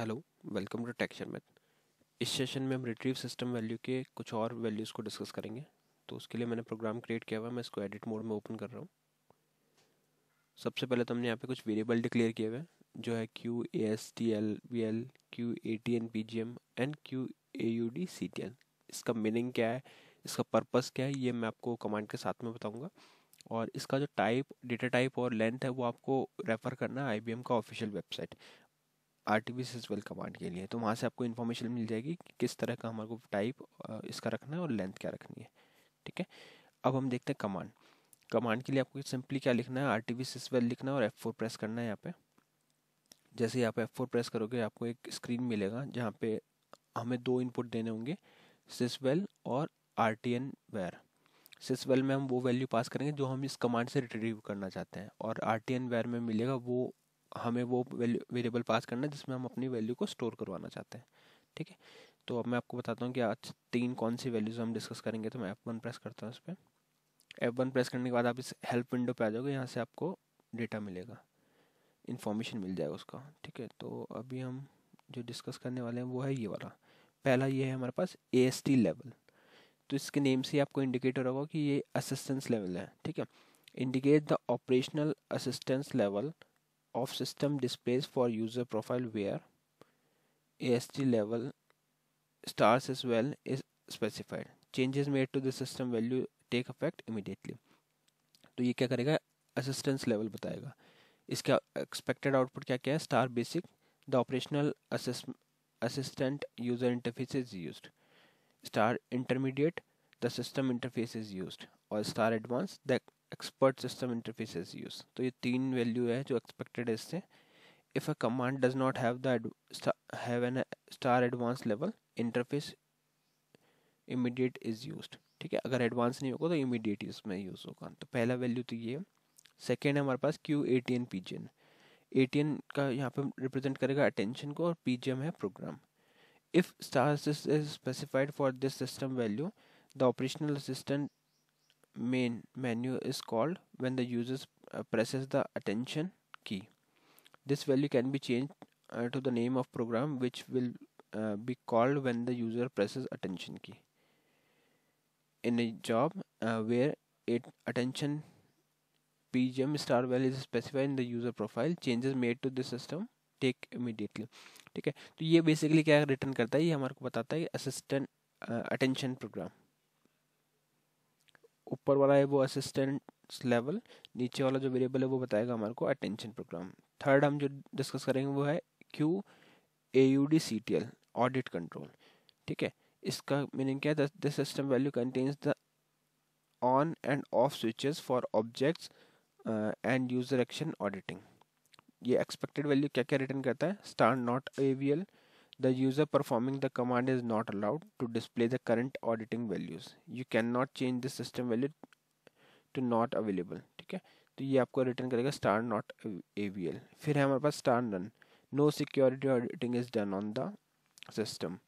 Hello welcome to टेक्शन math इस session में हम रिट्रीव सिस्टम वैल्यू के कुछ और वैल्यूज़ को डिस्कस करेंगे तो उसके लिए मैंने प्रोग्राम क्रिएट किया हुआ है मैं इसको एडिट मोड में ओपन कर रहा हूँ सबसे पहले तो हमने यहाँ पे कुछ वेरिएबल डिक्लेयर किए हुए हैं जो है Q A S T L V L Q A T N P G M and Q A U D C T N इसका मीनिंग क्या है इसका पर्पज़ क्या है ये मैं आपको कमांड के साथ में बताऊँगा और इसका जो टाइप डेटा टाइप और लेंथ है वो आपको रेफ़र करना है आई का ऑफिशियल वेबसाइट आर्टिफिस वेल कमांड के लिए तो वहाँ से आपको इन्फॉर्मेशन मिल जाएगी कि किस तरह का हमारे को टाइप इसका रखना है और लेंथ क्या रखनी है ठीक है अब हम देखते हैं कमांड कमांड के लिए आपको सिंपली क्या लिखना है आर्टिफिस वेल लिखना है और एफ फोर प्रेस करना है यहाँ पे जैसे आप एफ फोर प्रेस करोगे आपको एक स्क्रीन मिलेगा जहाँ पे हमें दो इनपुट देने होंगे सिसवेल और R T N where sysval में हम वो वैल्यू पास करेंगे जो हम इस कमांड से रिट्रीव करना चाहते हैं और आर टी एन वेयर में मिलेगा वो हमें वो वैल्यू वेरिएबल पास करना है जिसमें हम अपनी वैल्यू को स्टोर करवाना चाहते हैं ठीक है तो अब मैं आपको बताता हूँ कि आज तीन कौन सी वैल्यूज हम डिस्कस करेंगे तो मैं एफ वन प्रेस करता हूँ इस पर एफ वन प्रेस करने के बाद आप इस हेल्प विंडो पे आ जाओगे यहाँ से आपको डेटा मिलेगा इन्फॉर्मेशन मिल जाएगा उसका ठीक है तो अभी हम जो डिस्कस करने वाले हैं वो है ये वाला पहला ये है हमारे पास ए एस टी लेवल तो इसके नेम से आपको इंडिकेटर होगा कि ये असिस्टेंस लेवल है ठीक है indicate the operational assistance level of system displays for user profile where AST level stars as well is specified. Changes made to the system value take effect immediately. तो ये क्या करेगा असिस्टेंस लेवल बताएगा इसका expected output क्या क्या है star basic the operational assistant user interface is used star intermediate the system interface is used or star advanced the expert system interface is use तो ये तीन वैल्यू है जो एक्सपेक्टेड है इससे if a command does not have have an star advance level interface immediate is use ठीक है अगर एडवांस नहीं होगा तो इमीडिएट इसमें यूज होगा तो पहला वैल्यू तो ये है सेकेंड है हमारे पास Q A T N P G N A T N का यहाँ पे रिप्रेजेंट करेगा अटेंशन को और पी जी एम है program if star is specified for this system value the operational assistant main menu is called when the user uh, presses the attention key. This value can be changed uh, to the name of program which will uh, be called when the user presses attention key. In a job uh, where it attention pgm star value is specified in the user profile, changes made to the system take immediately. ठीक है तो ये basically क्या return करता है ये हमारे को बताता है असिस्टेंट अटेंशन प्रोग्राम ऊपर वाला है वो असिस्टेंट लेवल नीचे वाला जो वेरिएबल है वो बताएगा हमारे को अटेंशन प्रोग्राम थर्ड हम जो डिस्कस करेंगे वो है Q A U D C T L audit control ठीक है इसका मीनिंग क्या है this system value contains the on and off switches for objects and user action auditing ये एक्सपेक्टेड वैल्यू क्या क्या रिटर्न करता है star not avail V the user performing the command is not allowed to display the current auditing values you cannot change the system value to not available ठीक है तो ये आपको return करेगा star not ए फिर है हमारे पास star none No security auditing is done on the system.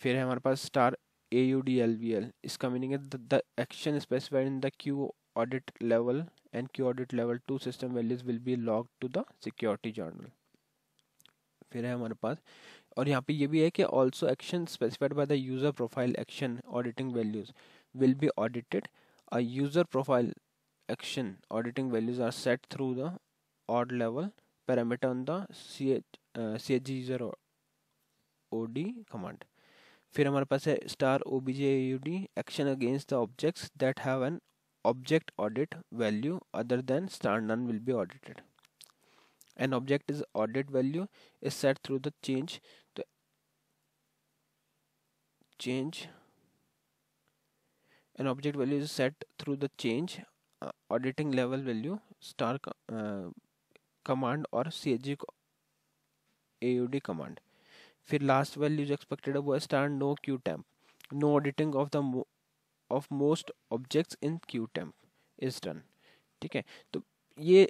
फिर है हमारे पास star audlvl. D L V the इसका मीनिंग है the action specified in the and Q audit level 2 system values will be logged to the security journal. फिर है हमारे पास और यहाँ पे ये भी है कि also action specified by the user profile action auditing values will be audited a user profile action auditing values are set through the aud level parameter on the C H C H G user O D command फिर हमारे पास है star O B J U D action against the objects that have an object audit value other than star none will be audited an object is audit value is set through the change the change an object value is set through the change uh, auditing level value star uh, command or CAG aud command फिर last value जो expected है वो star no qtemp. No auditing of the of the of most objects in is temp is done ठीक है तो ये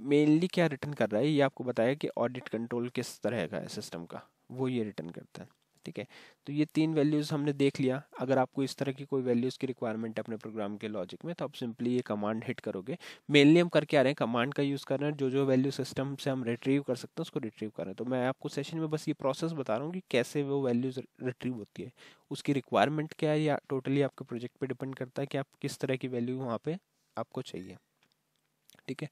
mainly क्या return कर रहा है ये आपको बताया कि ऑडिट कंट्रोल किस तरह का है सिस्टम का वो ये रिटर्न करता है ठीक है तो ये तीन वैल्यूज़ हमने देख लिया अगर आपको इस तरह की कोई वैल्यूज़ की रिक्वायरमेंट है अपने प्रोग्राम के लॉजिक में तो आप सिंपली ये कमांड हिट करोगे मेनली हम करके आ रहे हैं कमांड का यूज़ कर रहे हैं जो जो वैल्यू सिस्टम से हम रिट्रीव कर सकते हैं उसको रिट्रीव कर रहे हैं तो मैं आपको सेशन में बस ये प्रोसेस बता रहा हूँ कि कैसे वो वैल्यूज़ रिट्रीव होती है उसकी रिक्वायरमेंट क्या है या टोटली आपके प्रोजेक्ट पर डिपेंड करता है कि आप किस तरह की वैल्यू वहाँ पर आपको चाहिए ठीक है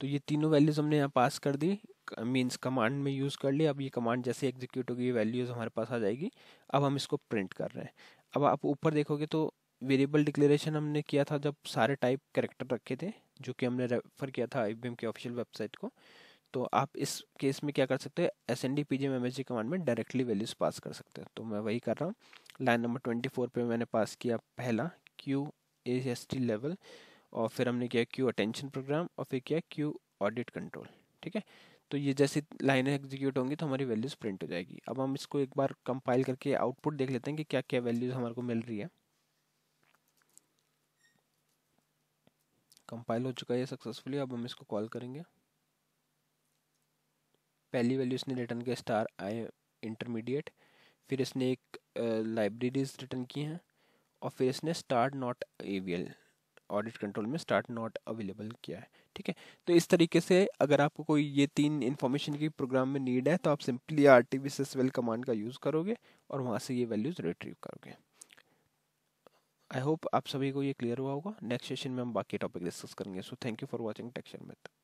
तो ये तीनों वैल्यूज हमने यहाँ पास कर दी मीन्स कमांड में यूज़ कर लिया अब ये कमांड जैसे एग्जीक्यूट होगी ये वैल्यूज हमारे पास आ जाएगी अब हम इसको प्रिंट कर रहे हैं अब आप ऊपर देखोगे तो वेरिएबल डिक्लेरेशन हमने किया था जब सारे टाइप करेक्टर रखे थे जो कि हमने रेफर किया था आई के ऑफिशियल वेबसाइट को तो आप इस केस में क्या कर सकते हैं S N D P G M S G command में डायरेक्टली वैल्यूज पास कर सकते हैं तो मैं वही कर रहा हूँ लाइन नंबर ट्वेंटी फोर पर मैंने पास किया पहला Q A S T level और फिर हमने किया क्यू अटेंशन प्रोग्राम और फिर किया क्यू ऑडिट कंट्रोल ठीक है तो ये जैसे लाइनें एग्जीक्यूट होंगी तो हमारी वैल्यूज़ प्रिंट हो जाएगी अब हम इसको एक बार कंपाइल करके आउटपुट देख लेते हैं कि क्या क्या वैल्यूज़ हमारे को मिल रही है कंपाइल हो चुका है सक्सेसफुली अब हम इसको कॉल करेंगे पहली वैल्यू इसने रिटर्न किया स्टार आई इंटरमीडिएट फिर इसने एक लाइब्रेरीज रिटर्न की हैं और फिर इसने star not avail V L audit control में स्टार्ट नॉट अवेलेबल किया है ठीक है तो इस तरीके से अगर आपको कोई ये तीन इन्फॉर्मेशन की प्रोग्राम में नीड है तो आप simply R T val command का यूज़ करोगे और वहाँ से ये वैल्यूज़ रिट्रीव करोगे आई होप आप सभी को ये क्लियर हुआ होगा नेक्स्ट सेशन में हम बाकी टॉपिक डिस्कस करेंगे so thank you for watching टेक्शन मित्र